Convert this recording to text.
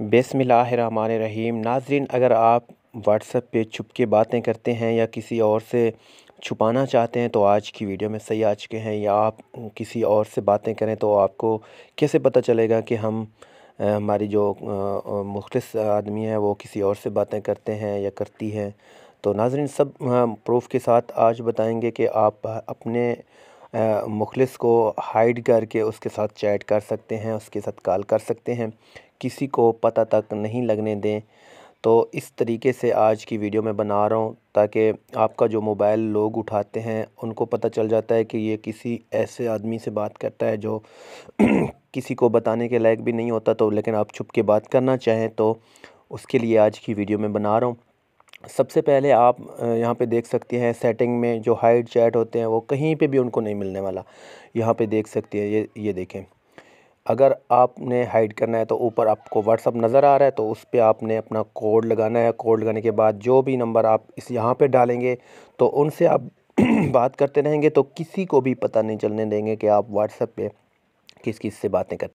बसमिल्लाम नाजरीन अगर आप व्हाट्सएप पे छुप के बातें करते हैं या किसी और से छुपाना चाहते हैं तो आज की वीडियो में सही आ चुके हैं या आप किसी और से बातें करें तो आपको कैसे पता चलेगा कि हम हमारी जो मुख्तस आदमी है वो किसी और से बातें करते हैं या करती हैं तो नाजरीन सब प्रूफ के साथ आज बताएंगे कि आप अपने मुखलस को हाइड करके उसके साथ चैट कर सकते हैं उसके साथ कॉल कर सकते हैं किसी को पता तक नहीं लगने दें तो इस तरीके से आज की वीडियो मैं बना रहा हूँ ताकि आपका जो मोबाइल लोग उठाते हैं उनको पता चल जाता है कि ये किसी ऐसे आदमी से बात करता है जो किसी को बताने के लायक भी नहीं होता तो लेकिन आप छुप के बात करना चाहें तो उसके लिए आज की वीडियो मैं बना रहा हूँ सबसे पहले आप यहाँ पे देख सकती हैं सेटिंग में जो हाइड चैट होते हैं वो कहीं पे भी उनको नहीं मिलने वाला यहाँ पे देख सकती है ये ये देखें अगर आपने हाइड करना है तो ऊपर आपको व्हाट्सअप नज़र आ रहा है तो उस पर आपने अपना कोड लगाना है कोड लगाने के बाद जो भी नंबर आप इस यहाँ पर डालेंगे तो उनसे आप बात करते रहेंगे तो किसी को भी पता नहीं चलने देंगे कि आप व्हाट्सअप पे किस किस से बातें करते